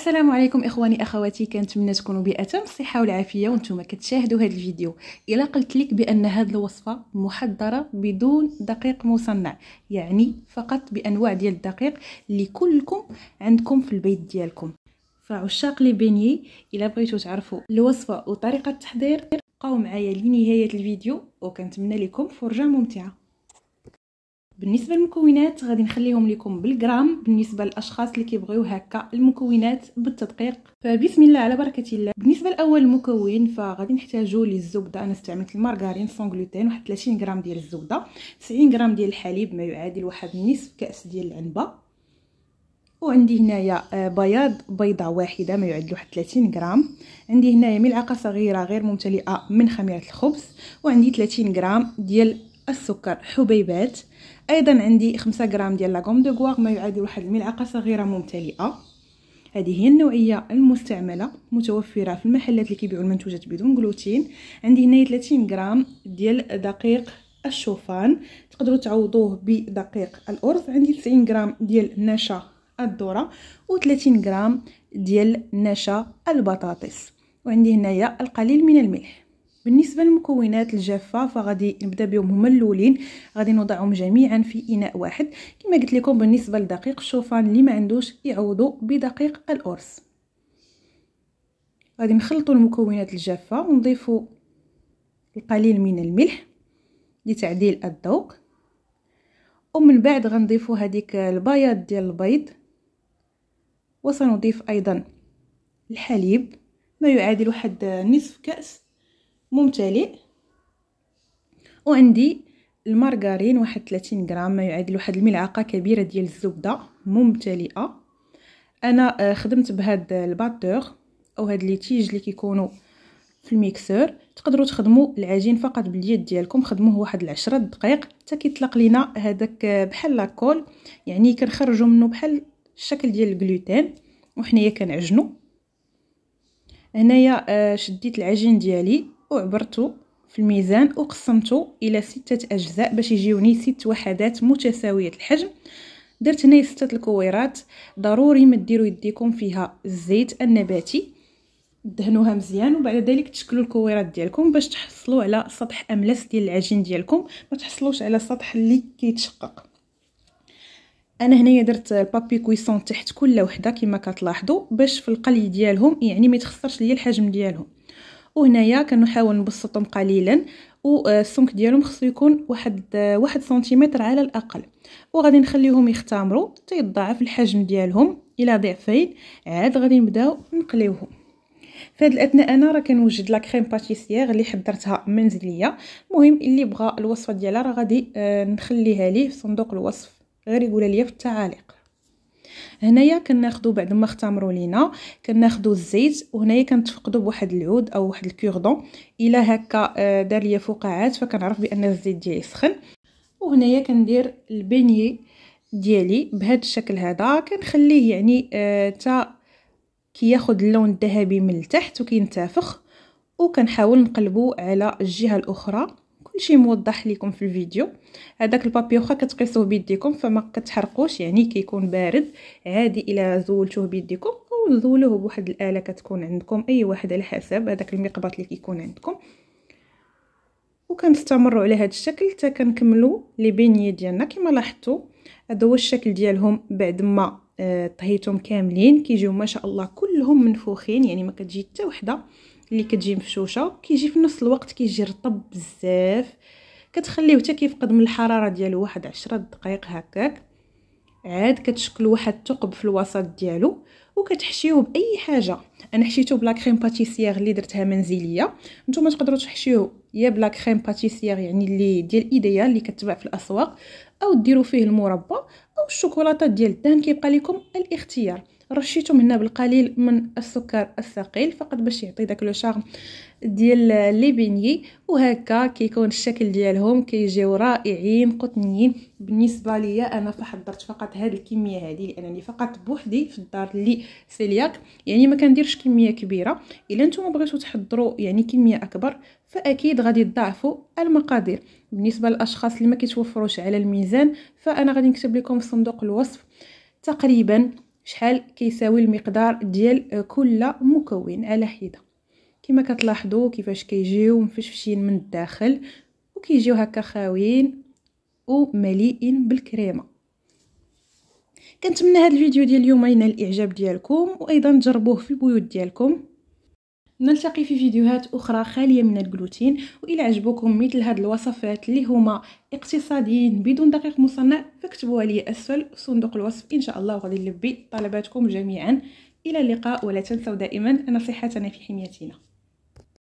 السلام عليكم اخواني اخواتي كنتمنى تكونوا باتم الصحه والعافيه وانتم كتشاهدوا هذا الفيديو الا قلت لك بان هذه الوصفه محضره بدون دقيق مصنع يعني فقط بانواع ديال الدقيق اللي كلكم عندكم في البيت ديالكم فعشاق لي بيني الا بغيتوا تعرفوا الوصفه وطريقه التحضير بقاو معايا لنهايه الفيديو وكنتمنى لكم فرجه ممتعه بالنسبه للمكونات غادي نخليهم لكم بالجرام بالنسبه للاشخاص اللي كيبغيو هكا المكونات بالتدقيق فبسم الله على بركه الله بالنسبه لاول مكون فغادي نحتاجو للزبده انا استعملت المارغرين سون غلوتين واحد 30 غرام ديال الزبده 90 غرام ديال الحليب ما يعادل واحد نصف كاس ديال العنبه وعندي هنايا آه، بياض بيضه واحده ما يعادل واحد 30 غرام عندي هنايا ملعقه صغيره غير ممتلئه من خميره الخبز وعندي 30 غرام ديال السكر حبيبات ايضا عندي 5 غرام ديال لاكوم دو غواغ ما يعادل واحد الملعقه صغيره ممتلئه هذه هي النوعيه المستعمله متوفره في المحلات اللي كيبيعوا المنتوجات بدون جلوتين عندي هنايا 30 غرام ديال دقيق الشوفان تقدروا تعوضوه بدقيق الارز عندي 90 غرام ديال نشا الذره و30 غرام ديال نشا البطاطس وعندي هنايا القليل من الملح بالنسبه للمكونات الجافه فغادي نبدا بهم هما الاولين غادي نوضعهم جميعا في اناء واحد كما قلت لكم بالنسبه لدقيق الشوفان اللي ما عندوش يعوضوا بدقيق الارز غادي نخلطوا المكونات الجافه ونضيفوا القليل من الملح لتعديل الذوق ومن بعد غنضيفوا هذيك البياض ديال البيض وسنضيف ايضا الحليب ما يعادل واحد نصف كاس ممتلئ وعندي المارغرين واحد 30 غرام ما يعادل واحد الملعقه كبيره ديال الزبده ممتلئه انا آه، خدمت بهاد الباتور او هاد لي تيج اللي كيكونوا في الميكسور تقدروا تخدموا العجين فقط باليد ديالكم خدموه واحد 10 دقائق حتى كيطلق لينا هذاك آه، بحال لاكول يعني كنخرجوا منه بحال الشكل ديال الجلوتين وحنايا كنعجنوا هنايا آه، شديت العجين ديالي وعبرت في الميزان وقسمته الى ستة اجزاء باش يجيوني ست وحدات متساويه الحجم درت هنا ستة الكويرات ضروري ما ديروا يديكم فيها الزيت النباتي دهنوها مزيان وبعد ذلك تشكلوا الكويرات ديالكم باش تحصلوا على سطح املس ديال العجين ديالكم ما تحصلوش على سطح اللي كيتشقق انا هنايا درت البابي كويسون تحت كل وحده كما كتلاحظوا باش في القلي ديالهم يعني ما تخسرش ليا الحجم ديالهم وهنايا كنحاول نبسطهم قليلا والسمك آه، ديالهم خصو يكون واحد آه، واحد سنتيمتر على الاقل وغادي نخليهم يختمروا حتى يتضاعف الحجم ديالهم الى ضعفين عاد غادي نبداو نقليوهم في هذه الاثناء انا راه كنوجد لا كريم باتيسيير اللي حضرتها منزليه المهم اللي بغى الوصفه ديالها راه غادي آه، نخليها ليه في صندوق الوصف غير يقولها ليا في التعاليق هنايا كناخذوا بعد ما اختمروا لينا كناخذوا الزيت وهنايا كنتفقدوا بواحد العود او واحد الكوردون الا هكا آه، دار ليا فقاعات فكنعرف بان الزيت ديالي سخن وهنايا كندير البيني ديالي بهذا الشكل هذا كنخليه يعني آه تا كياخد اللون الذهبي من التحت وكينتفخ وكنحاول نقلبو على الجهه الاخرى كلشي موضح لكم في الفيديو هذاك البابي وخا كتقيسوه بيديكم فما كتحرقوش يعني كيكون بارد عادي الا زولتوه بيديكم او زولوه بواحد الاله كتكون عندكم اي واحد على حسب هذاك المقبط اللي كيكون عندكم وكنستمروا على هذا الشكل حتى كنكملوا لي بيني ديالنا كما لاحظتوا هذا هو الشكل ديالهم بعد ما آه، طهيتهم كاملين كيجيو ما شاء الله كلهم منفوخين يعني ما كتجي حتى وحده اللي كتجي مفشوشه كيجي في نفس الوقت كيجي رطب بزاف كتخليه حتى كيفقد من الحراره ديالو واحد عشرة دقائق هكاك عاد كتشكل واحد الثقب في الوسط ديالو وكتحشيه باي حاجه انا حشيته بلا كريم باتيسيير اللي درتها منزليه نتوما تقدروا تحشيوه يا بلا كريم باتيسيير يعني اللي ديال ايديا اللي كتباع في الاسواق او ديروا فيه المربى او الشوكولاته ديال الدهن كيبقى لكم الاختيار رشيتو منها هنا بالقليل من السكر الثقيل فقط باش يعطي داك لو شارم ديال لي بيني وهكا كيكون الشكل ديالهم كيجيو رائعين قطنيين بالنسبه ليا انا فحضرت فقط هاد الكميه هادي لانني فقط بوحدي في الدار لي سيلياك يعني ما كنديرش كميه كبيره الا نتوما بغيتو تحضروا يعني كميه اكبر فاكيد غادي تضاعفوا المقادير بالنسبه للاشخاص اللي ما كيتوفروش على الميزان فانا غادي نكتب لكم في صندوق الوصف تقريبا شحال كيساوي المقدار ديال كل مكون على حده كما كتلاحظوا كيفاش كيجيو مفشفشين من الداخل وكيجيو هكا خاويين ومليئين بالكريمه كنتمنى هذا الفيديو ديال اليوم ينال الاعجاب ديالكم وايضا تجربوه في البيوت ديالكم نلتقي في فيديوهات أخرى خالية من الجلوتين وإلى عجبكم مثل هاد الوصفات اللي هما اقتصاديين بدون دقيق مصنع فاكتبوها لي أسفل في صندوق الوصف إن شاء الله وغادي نلبي طلباتكم جميعا إلى اللقاء ولا تنسوا دائما نصيحتنا في حميتنا